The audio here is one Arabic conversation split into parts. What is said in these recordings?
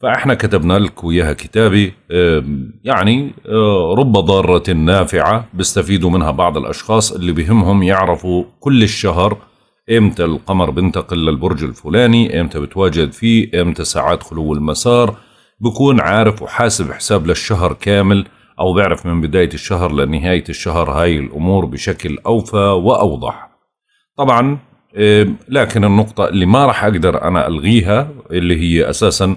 فاحنا كتبنا لكم اياها كتابي يعني آه، رب ضاره نافعه بيستفيدوا منها بعض الاشخاص اللي بهمهم يعرفوا كل الشهر امتى القمر بينتقل للبرج الفلاني امتى بتواجد فيه امتى ساعات خلو المسار بكون عارف وحاسب حساب للشهر كامل او بيعرف من بدايه الشهر لنهايه الشهر هاي الامور بشكل اوفى واوضح طبعا لكن النقطه اللي ما راح اقدر انا الغيها اللي هي اساسا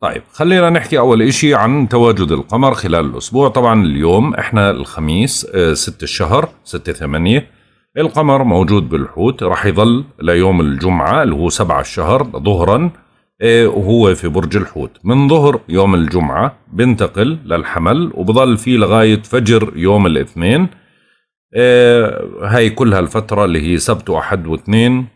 طيب خلينا نحكي أول إشي عن تواجد القمر خلال الأسبوع طبعا اليوم إحنا الخميس 6 آه، الشهر 6 8 القمر موجود بالحوت راح يظل ليوم الجمعة اللي هو 7 الشهر ظهرا وهو آه، في برج الحوت من ظهر يوم الجمعة بنتقل للحمل وبظل فيه لغاية فجر يوم الاثنين آه، هاي كل هالفترة اللي هي سبت وأحد واثنين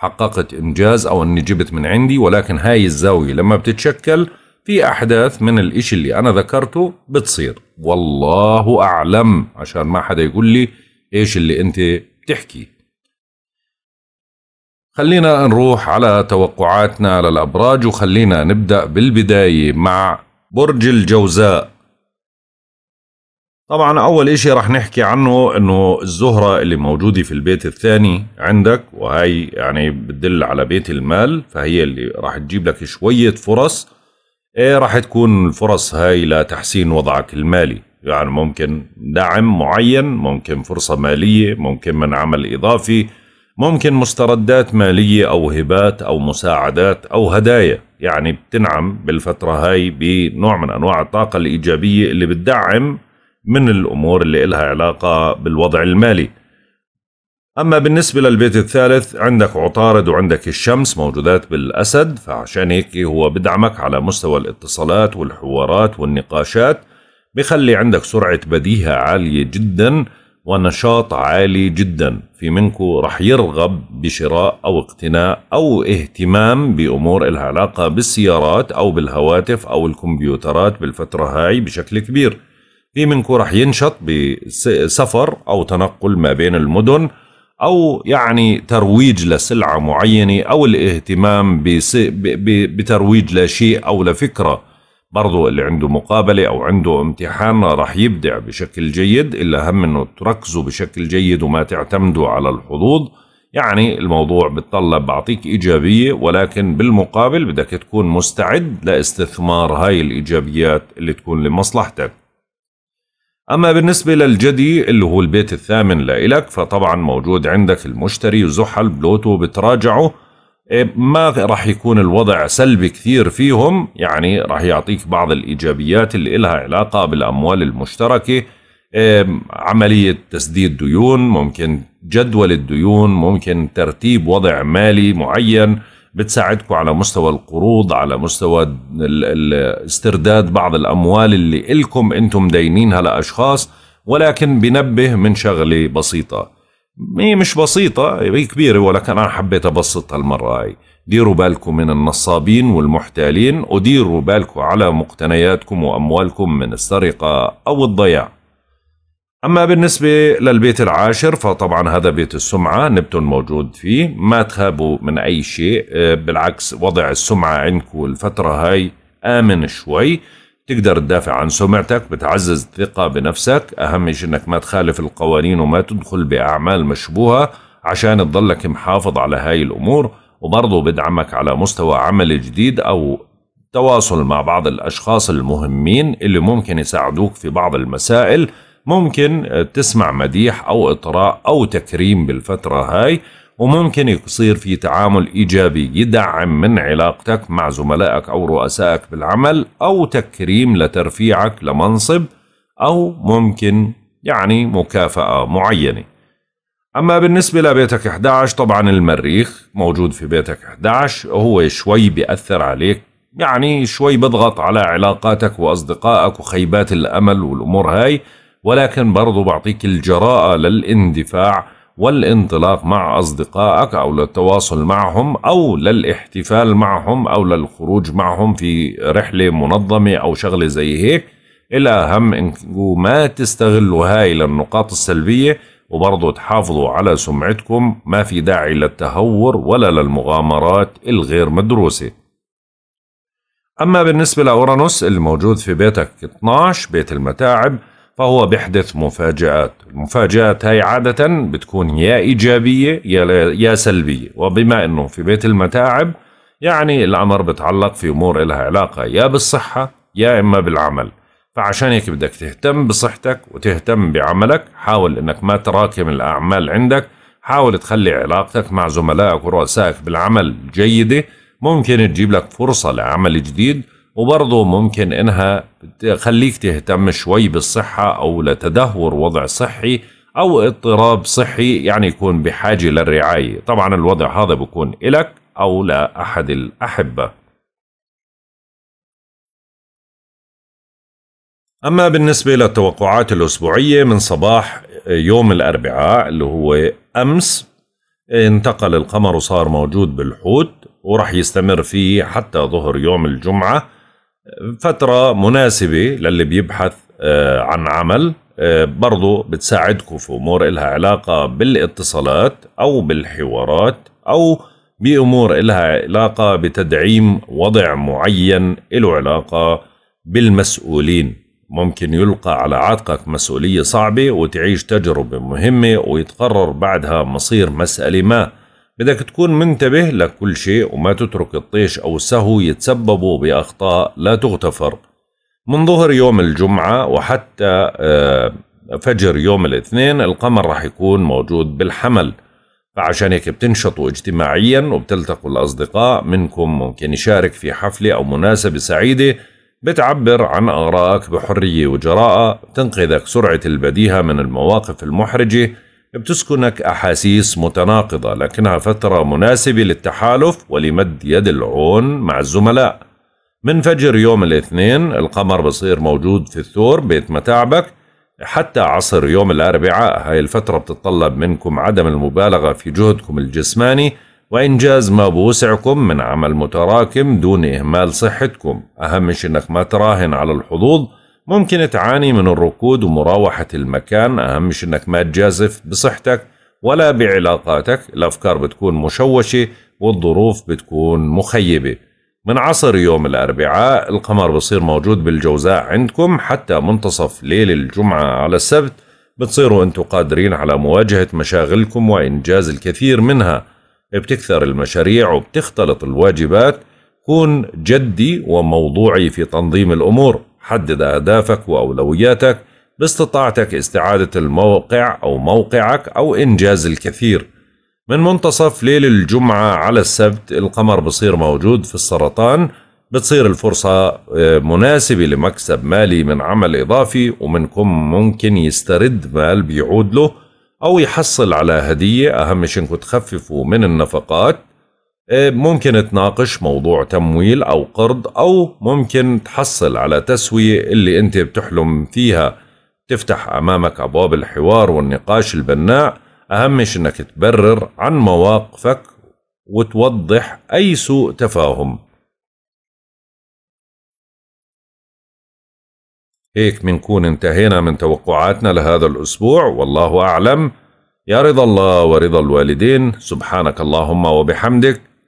حققت إنجاز أو أني جبت من عندي ولكن هاي الزاوية لما بتتشكل في أحداث من الإشي اللي أنا ذكرته بتصير والله أعلم عشان ما حدا يقول لي إيش اللي أنت بتحكي خلينا نروح على توقعاتنا للأبراج وخلينا نبدأ بالبداية مع برج الجوزاء طبعا اول اشي رح نحكي عنه انه الزهرة اللي موجودة في البيت الثاني عندك وهي يعني بتدل على بيت المال فهي اللي رح تجيب لك شوية فرص إيه رح تكون الفرص هاي لتحسين وضعك المالي يعني ممكن دعم معين ممكن فرصة مالية ممكن من عمل إضافي ممكن مستردات مالية أو هبات أو مساعدات أو هدايا يعني بتنعم بالفترة هاي بنوع من أنواع الطاقة الإيجابية اللي بتدعم من الأمور اللي إلها علاقة بالوضع المالي أما بالنسبة للبيت الثالث عندك عطارد وعندك الشمس موجودات بالأسد فعشان هيك هو بدعمك على مستوى الاتصالات والحوارات والنقاشات بخلي عندك سرعة بديهة عالية جدا ونشاط عالي جدا في منكو رح يرغب بشراء أو اقتناء أو اهتمام بأمور إلها علاقة بالسيارات أو بالهواتف أو الكمبيوترات بالفترة هاي بشكل كبير منكم راح ينشط بسفر أو تنقل ما بين المدن أو يعني ترويج لسلعة معينة أو الاهتمام بترويج لشيء أو لفكرة برضو اللي عنده مقابلة أو عنده امتحان راح يبدع بشكل جيد إلا هم أنه تركزوا بشكل جيد وما تعتمدوا على الحظوظ يعني الموضوع بتطلب بعطيك إيجابية ولكن بالمقابل بدك تكون مستعد لاستثمار هاي الإيجابيات اللي تكون لمصلحتك أما بالنسبة للجدي اللي هو البيت الثامن لإلك فطبعا موجود عندك المشتري وزحل بلوتو بتراجعوا إيه، ما راح يكون الوضع سلبي كثير فيهم يعني راح يعطيك بعض الإيجابيات اللي إلها علاقة بالأموال المشتركة إيه، عملية تسديد ديون ممكن جدول الديون ممكن ترتيب وضع مالي معين بتساعدكم على مستوى القروض على مستوى استرداد بعض الأموال اللي إلكم أنتم دينينها لأشخاص ولكن بنبه من شغلة بسيطة هي مش بسيطة هي كبيرة ولكن أنا حبيت أبسطها المرة هاي ديروا بالكم من النصابين والمحتالين وديروا بالكم على مقتنياتكم وأموالكم من السرقة أو الضياع أما بالنسبة للبيت العاشر فطبعا هذا بيت السمعة نبتون موجود فيه ما تخابوا من أي شيء آه، بالعكس وضع السمعة عندكم الفترة هاي آمن شوي تقدر تدافع عن سمعتك بتعزز الثقة بنفسك أهم شيء أنك ما تخالف القوانين وما تدخل بأعمال مشبوهة عشان تضلك محافظ على هاي الأمور وبرضه بدعمك على مستوى عمل جديد أو تواصل مع بعض الأشخاص المهمين اللي ممكن يساعدوك في بعض المسائل ممكن آه، تسمع مديح أو إطراء أو تكريم بالفترة هاي وممكن يصير في تعامل إيجابي يدعم من علاقتك مع زملائك أو رؤسائك بالعمل أو تكريم لترفيعك لمنصب أو ممكن يعني مكافأة معينة أما بالنسبة لبيتك 11 طبعا المريخ موجود في بيتك 11 هو شوي بيأثر عليك يعني شوي بضغط على علاقاتك وأصدقائك وخيبات الأمل والأمور هاي ولكن برضو بعطيك الجراءة للاندفاع والانطلاق مع أصدقائك أو للتواصل معهم أو للاحتفال معهم أو للخروج معهم في رحلة منظمة أو شغلة زي هيك الأهم أنكم ما تستغلوا هاي للنقاط السلبية وبرضو تحافظوا على سمعتكم ما في داعي للتهور ولا للمغامرات الغير مدروسة أما بالنسبة لأورانوس الموجود في بيتك 12 بيت المتاعب فهو بيحدث مفاجآت المفاجآت هاي عادة بتكون يا إيجابية يا, يا سلبية وبما أنه في بيت المتاعب يعني الأمر بتعلق في أمور إلها علاقة يا بالصحة يا إما بالعمل فعشان هيك بدك تهتم بصحتك وتهتم بعملك حاول أنك ما تراكم الأعمال عندك حاول تخلي علاقتك مع زملائك ورؤسائك بالعمل جيدة ممكن تجيب لك فرصة لعمل جديد وبرضه ممكن انها تخليك تهتم شوي بالصحة او لتدهور وضع صحي او اضطراب صحي يعني يكون بحاجة للرعاية طبعا الوضع هذا بكون إلك او لأحد الأحبة أما بالنسبة للتوقعات الأسبوعية من صباح آه، يوم الأربعاء اللي هو أمس آه، انتقل القمر وصار موجود بالحوت ورح يستمر فيه حتى ظهر يوم الجمعة فترة مناسبة للي بيبحث آه، عن عمل آه، برضو بتساعدكم في أمور إلها علاقة بالاتصالات أو بالحوارات أو بأمور إلها علاقة بتدعيم وضع معين له علاقة بالمسؤولين ممكن يلقى على عاتقك مسؤولية صعبة وتعيش تجربة مهمة ويتقرر بعدها مصير مسألة ما بدك تكون منتبه لكل شيء وما تترك الطيش أو السهو يتسببوا بأخطاء لا تغتفر من ظهر يوم الجمعة وحتى آه، فجر يوم الاثنين القمر رح يكون موجود بالحمل فعشان هيك بتنشطوا اجتماعيا وبتلتقوا الأصدقاء منكم ممكن يشارك في حفلة أو مناسبة سعيدة بتعبر عن آرائك بحرية وجراءة تنقذك سرعة البديهة من المواقف المحرجة بتسكنك أحاسيس متناقضة لكنها فترة مناسبة للتحالف ولمد يد العون مع الزملاء من فجر يوم الاثنين القمر بصير موجود في الثور بيت متاعبك حتى عصر يوم الأربعاء هاي الفترة بتطلب منكم عدم المبالغة في جهدكم الجسماني وإنجاز ما بوسعكم من عمل متراكم دون إهمال صحتكم أهم شيء أنك ما تراهن على الحظوظ ممكن تعاني من الركود ومراوحة المكان أهم شيء أنك ما تجازف بصحتك ولا بعلاقاتك الأفكار بتكون مشوشة والظروف بتكون مخيبة من عصر يوم الأربعاء القمر بصير موجود بالجوزاء عندكم حتى منتصف ليل الجمعة على السبت بتصيروا أنتوا قادرين على مواجهة مشاغلكم وإنجاز الكثير منها بتكثر المشاريع وبتختلط الواجبات كون جدي وموضوعي في تنظيم الأمور حدد أهدافك وأولوياتك باستطاعتك استعادة الموقع أو موقعك أو إنجاز الكثير من منتصف ليل الجمعة على السبت القمر بصير موجود في السرطان بتصير الفرصة آه، مناسبة لمكسب مالي من عمل إضافي ومنكم ممكن يسترد مال بيعود له أو يحصل على هدية أهم شيء إنكم تخففوا من النفقات ممكن تناقش موضوع تمويل أو قرض أو ممكن تحصل على تسوية اللي أنت بتحلم فيها تفتح أمامك أبواب الحوار والنقاش البناء أهم شيء أنك تبرر عن مواقفك وتوضح أي سوء تفاهم هيك منكون انتهينا من توقعاتنا لهذا الأسبوع والله أعلم يا رضا الله ورضا الوالدين سبحانك اللهم وبحمدك